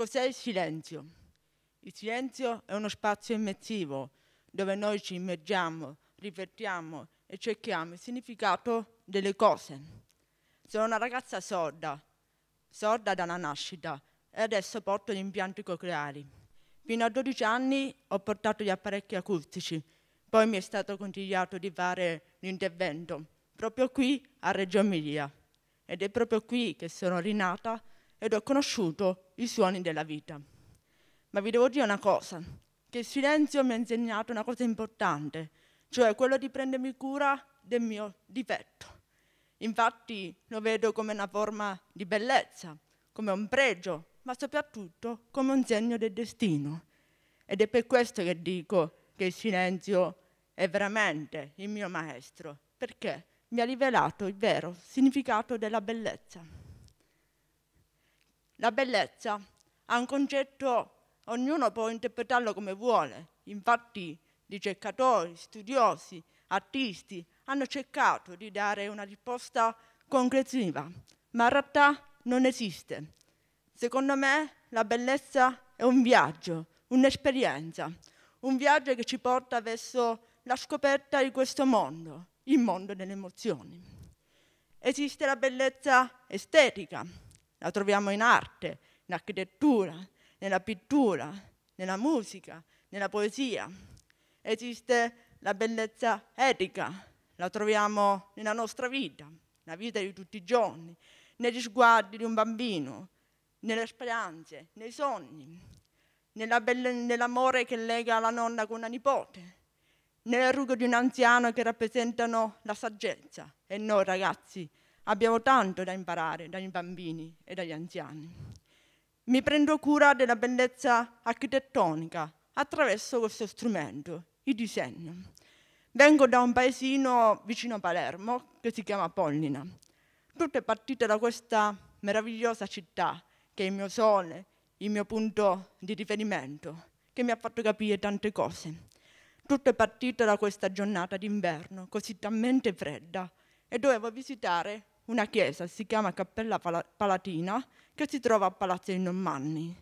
Cos'è il silenzio? Il silenzio è uno spazio immersivo dove noi ci immergiamo, riflettiamo e cerchiamo il significato delle cose. Sono una ragazza sorda, sorda dalla nascita e adesso porto gli impianti cocleari. Fino a 12 anni ho portato gli apparecchi acustici, poi mi è stato consigliato di fare l'intervento, proprio qui a Reggio Emilia. Ed è proprio qui che sono rinata ed ho conosciuto i suoni della vita. Ma vi devo dire una cosa, che il silenzio mi ha insegnato una cosa importante, cioè quello di prendermi cura del mio difetto. Infatti lo vedo come una forma di bellezza, come un pregio, ma soprattutto come un segno del destino. Ed è per questo che dico che il silenzio è veramente il mio maestro, perché mi ha rivelato il vero significato della bellezza. La bellezza ha un concetto, ognuno può interpretarlo come vuole, infatti ricercatori, studiosi, artisti hanno cercato di dare una risposta concretiva, ma in realtà non esiste. Secondo me la bellezza è un viaggio, un'esperienza, un viaggio che ci porta verso la scoperta di questo mondo, il mondo delle emozioni. Esiste la bellezza estetica, la troviamo in arte, in architettura, nella pittura, nella musica, nella poesia. Esiste la bellezza etica, la troviamo nella nostra vita, nella vita di tutti i giorni, negli sguardi di un bambino, nelle speranze, nei sogni, nell'amore che lega la nonna con la nipote, nelle rughe di un anziano che rappresentano la saggezza e noi ragazzi Abbiamo tanto da imparare dai bambini e dagli anziani. Mi prendo cura della bellezza architettonica attraverso questo strumento, il disegno. Vengo da un paesino vicino a Palermo che si chiama Pollina. Tutto è partito da questa meravigliosa città che è il mio sole, il mio punto di riferimento, che mi ha fatto capire tante cose. Tutto è partito da questa giornata d'inverno così talmente fredda e dovevo visitare una chiesa, si chiama Cappella Palatina, che si trova a Palazzo dei Normanni.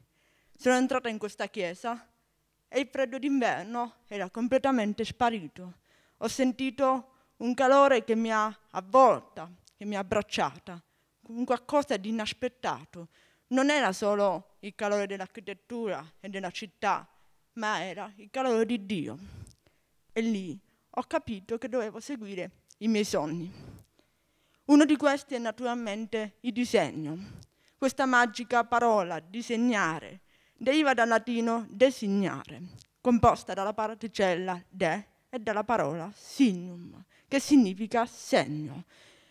Sono entrata in questa chiesa e il freddo d'inverno era completamente sparito. Ho sentito un calore che mi ha avvolta, che mi ha abbracciata, un qualcosa di inaspettato. Non era solo il calore dell'architettura e della città, ma era il calore di Dio. E lì ho capito che dovevo seguire i miei sogni. Uno di questi è naturalmente il disegno. Questa magica parola, disegnare, deriva dal latino designare, composta dalla particella de e dalla parola signum, che significa segno.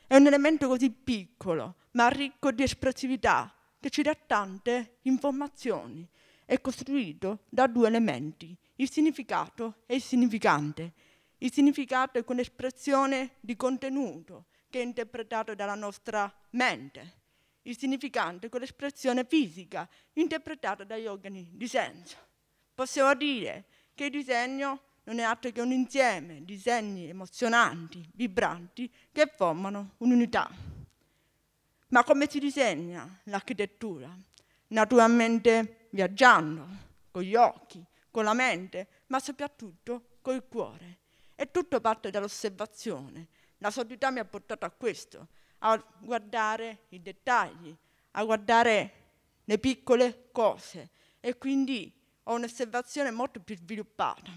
È un elemento così piccolo, ma ricco di espressività, che ci dà tante informazioni. È costruito da due elementi, il significato e il significante. Il significato è quell'espressione di contenuto, che è interpretato dalla nostra mente, il significante con l'espressione fisica interpretata dagli organi di senso. Possiamo dire che il disegno non è altro che un insieme di segni emozionanti, vibranti, che formano un'unità. Ma come si disegna l'architettura? Naturalmente viaggiando, con gli occhi, con la mente, ma soprattutto col cuore. E tutto parte dall'osservazione, la sordità mi ha portato a questo, a guardare i dettagli, a guardare le piccole cose e quindi ho un'osservazione molto più sviluppata.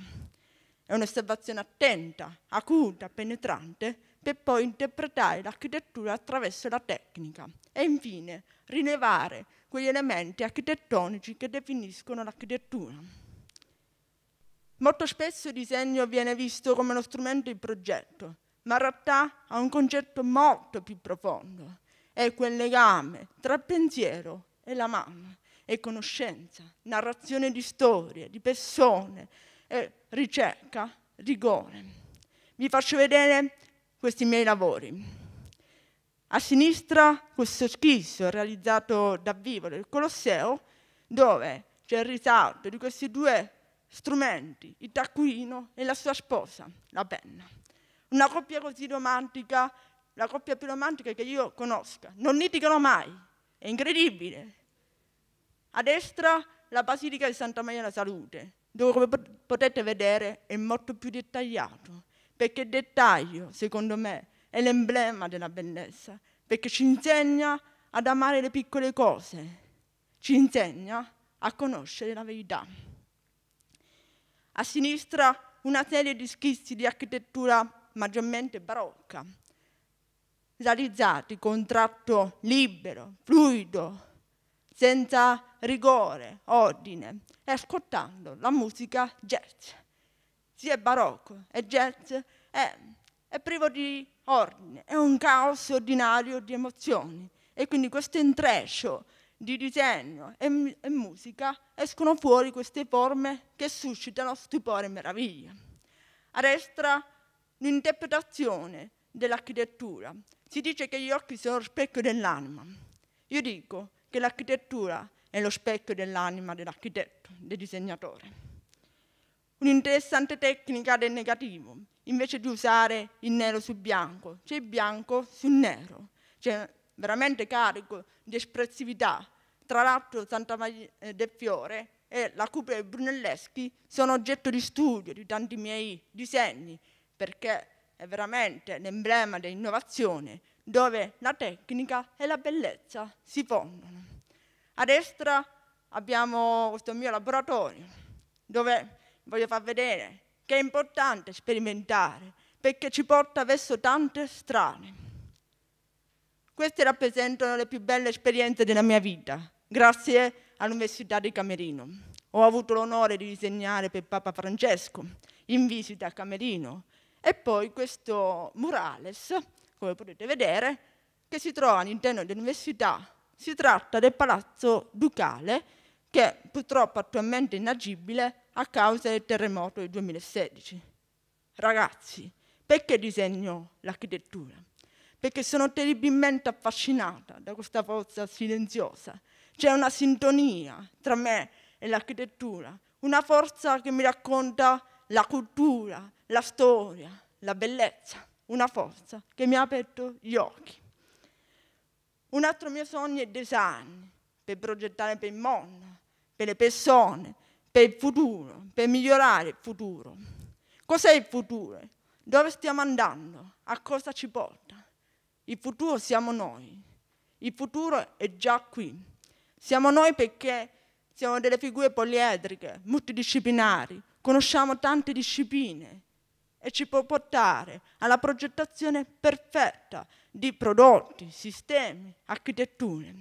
È un'osservazione attenta, acuta, penetrante, per poi interpretare l'architettura attraverso la tecnica e infine rilevare quegli elementi architettonici che definiscono l'architettura. Molto spesso il disegno viene visto come uno strumento di progetto, ma in realtà ha un concetto molto più profondo. È quel legame tra pensiero e la mamma, e conoscenza, narrazione di storie, di persone, e ricerca, rigore. Vi faccio vedere questi miei lavori. A sinistra questo schizzo realizzato da vivo del Colosseo, dove c'è il risalto di questi due strumenti, il taccuino e la sua sposa, la penna. Una coppia così romantica, la coppia più romantica che io conosca, non litigano mai, è incredibile. A destra la Basilica di Santa Maria della Salute, dove come potete vedere è molto più dettagliato, perché il dettaglio, secondo me, è l'emblema della bellezza, perché ci insegna ad amare le piccole cose, ci insegna a conoscere la verità. A sinistra una serie di schizzi di architettura maggiormente barocca, realizzati con un tratto libero, fluido, senza rigore, ordine, e ascoltando la musica jazz. Sia barocco e jazz è, è privo di ordine, è un caos ordinario di emozioni e quindi questo intreccio di disegno e, e, musica escono fuori queste forme che suscitano stupore e meraviglia. A destra l'interpretazione dell'architettura. Si dice che gli occhi sono lo specchio dell'anima. Io dico che l'architettura è lo specchio dell'anima dell'architetto, del disegnatore. Un'interessante tecnica del negativo, invece di usare il nero su bianco, c'è il bianco sul nero, c'è veramente carico di espressività. Tra l'altro Santa Maria eh, del Fiore e la cupola di Brunelleschi sono oggetto di studio di tanti miei disegni perché è veramente l'emblema dell'innovazione dove la tecnica e la bellezza si fondono. A destra abbiamo questo mio laboratorio dove voglio far vedere che è importante sperimentare perché ci porta verso tante strade. Queste rappresentano le più belle esperienze della mia vita, grazie all'Università di Camerino. Ho avuto l'onore di disegnare per Papa Francesco in visita a Camerino e poi questo murales, come potete vedere, che si trova all'interno dell'università. Si tratta del palazzo ducale, che purtroppo attualmente è inagibile a causa del terremoto del 2016. Ragazzi, perché disegno l'architettura? Perché sono terribilmente affascinata da questa forza silenziosa. C'è una sintonia tra me e l'architettura, una forza che mi racconta la cultura, la storia, la bellezza, una forza che mi ha aperto gli occhi. Un altro mio sogno è design, per progettare per il mondo, per le persone, per il futuro, per migliorare il futuro. Cos'è il futuro? Dove stiamo andando? A cosa ci porta? Il futuro siamo noi. Il futuro è già qui. Siamo noi perché siamo delle figure poliedriche, multidisciplinari, conosciamo tante discipline e ci può portare alla progettazione perfetta di prodotti, sistemi, architetture.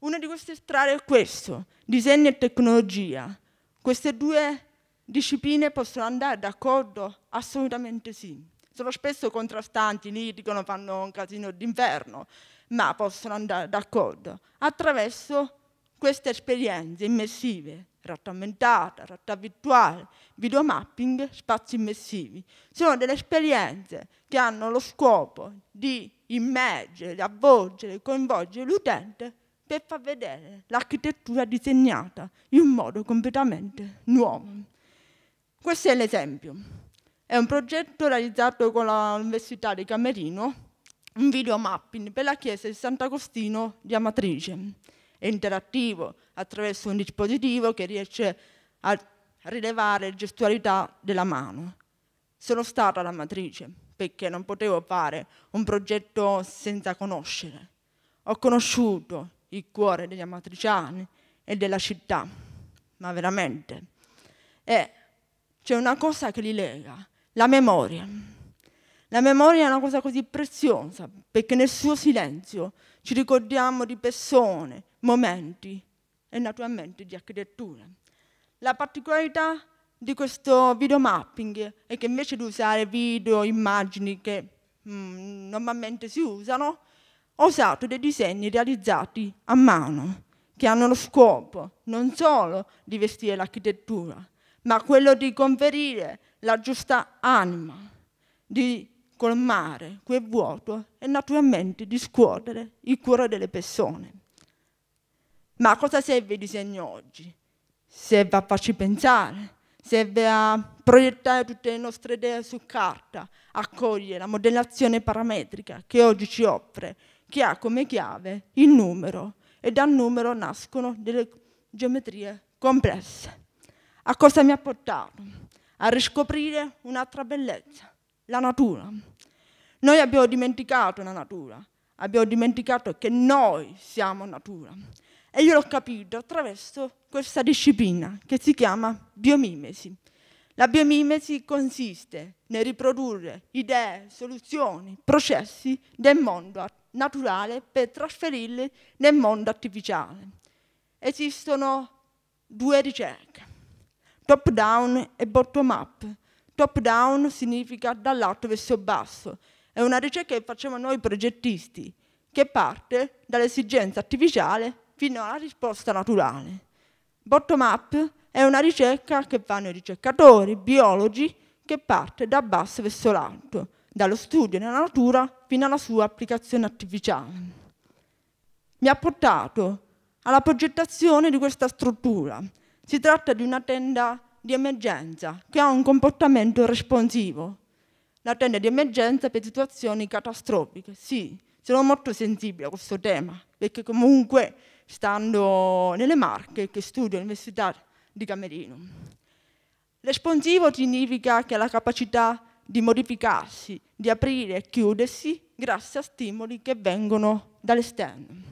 Una di queste strade è questo, disegno e tecnologia. Queste due discipline possono andare d'accordo? Assolutamente sì. Sono spesso contrastanti, litigano, fanno un casino d'inverno, ma possono andare d'accordo attraverso queste esperienze immersive realtà aumentata, realtà virtuale, videomapping, spazi immersivi. Sono delle esperienze che hanno lo scopo di immergere, di avvolgere, coinvolgere l'utente per far vedere l'architettura disegnata in un modo completamente nuovo. Questo è l'esempio. È un progetto realizzato con l'Università di Camerino, un video mapping per la chiesa di Sant'Agostino di Amatrice e interattivo attraverso un dispositivo che riesce a rilevare gestualità della mano. Sono stata la matrice perché non potevo fare un progetto senza conoscere. Ho conosciuto il cuore degli amatriciani e della città, ma veramente. E c'è una cosa che li lega, la memoria. La memoria è una cosa così preziosa perché nel suo silenzio ci ricordiamo di persone, momenti e naturalmente di architettura. La particolarità di questo video mapping è che invece di usare video, immagini che mm, normalmente si usano, ho usato dei disegni realizzati a mano che hanno lo scopo non solo di vestire l'architettura, ma quello di conferire la giusta anima, di colmare quel vuoto e naturalmente di scuotere il cuore delle persone. Ma a cosa serve il disegno oggi? Serve a farci pensare, serve a proiettare tutte le nostre idee su carta, a cogliere la modellazione parametrica che oggi ci offre, che ha come chiave il numero e dal numero nascono delle geometrie complesse. A cosa mi ha portato? A riscoprire un'altra bellezza, la natura. Noi abbiamo dimenticato la natura, abbiamo dimenticato che noi siamo natura. E io l'ho capito attraverso questa disciplina che si chiama biomimesi. La biomimesi consiste nel riprodurre idee, soluzioni, processi del mondo naturale per trasferirli nel mondo artificiale. Esistono due ricerche, top down e bottom up. Top down significa dall'alto verso il basso. È una ricerca che facciamo noi progettisti, che parte dall'esigenza artificiale fino alla risposta naturale. Bottom up è una ricerca che fanno i ricercatori, biologi, che parte da basso verso l'alto, dallo studio nella natura fino alla sua applicazione artificiale. Mi ha portato alla progettazione di questa struttura. Si tratta di una tenda di emergenza che ha un comportamento responsivo. La tenda di emergenza per situazioni catastrofiche, sì, sono molto sensibile a questo tema, perché comunque stando nelle Marche, che studio all'Università di Camerino. L'esponsivo significa che ha la capacità di modificarsi, di aprire e chiudersi grazie a stimoli che vengono dall'esterno.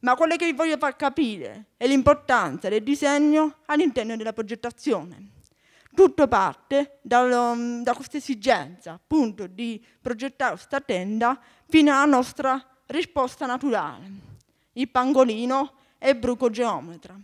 Ma quello che vi voglio far capire è l'importanza del disegno all'interno della progettazione. Tutto parte dal, mm, da questa esigenza appunto di progettare questa tenda fino alla nostra risposta naturale il pangolino e il bruco geometra.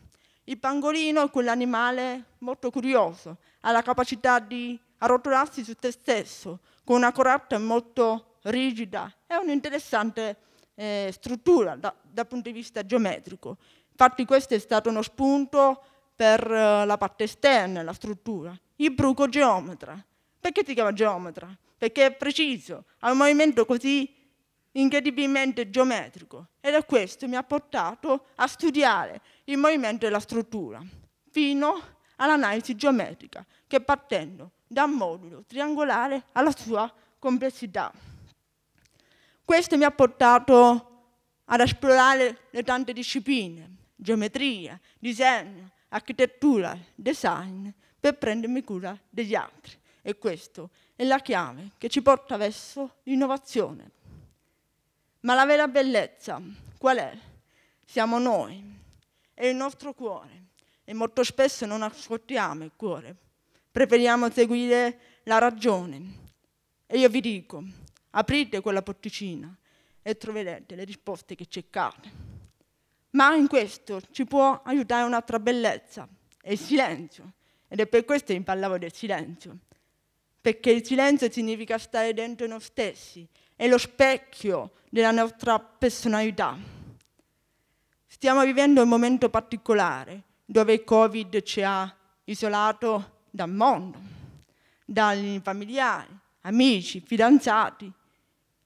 Il pangolino è quell'animale molto curioso, ha la capacità di arrotolarsi su se stesso, con una coratta molto rigida. È un'interessante eh, struttura da, dal punto di vista geometrico. Infatti questo è stato uno spunto per eh, la parte esterna, la struttura. Il bruco geometra. Perché si chiama geometra? Perché è preciso, ha un movimento così incredibilmente geometrico ed è questo che mi ha portato a studiare il movimento della struttura fino all'analisi geometrica che partendo da un modulo triangolare alla sua complessità. Questo mi ha portato ad esplorare le tante discipline, geometria, disegno, architettura, design, per prendermi cura degli altri. E questa è la chiave che ci porta verso l'innovazione. Ma la vera bellezza qual è? Siamo noi, è il nostro cuore e molto spesso non ascoltiamo il cuore, preferiamo seguire la ragione. E io vi dico, aprite quella porticina e troverete le risposte che cercate. Ma in questo ci può aiutare un'altra bellezza, è il silenzio. Ed è per questo che vi parlavo del silenzio perché il silenzio significa stare dentro noi stessi, è lo specchio della nostra personalità. Stiamo vivendo un momento particolare dove il Covid ci ha isolato dal mondo, dai familiari, amici, fidanzati,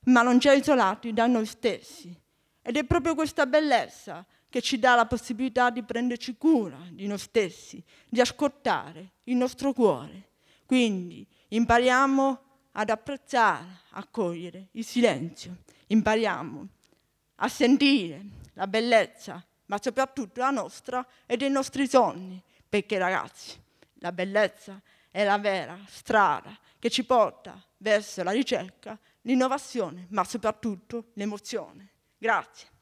ma non ci ha isolati da noi stessi. Ed è proprio questa bellezza che ci dà la possibilità di prenderci cura di noi stessi, di ascoltare il nostro cuore. Quindi impariamo ad apprezzare, accogliere il silenzio, impariamo a sentire la bellezza, ma soprattutto la nostra e dei nostri sogni, perché ragazzi, la bellezza è la vera strada che ci porta verso la ricerca, l'innovazione, ma soprattutto l'emozione. Grazie.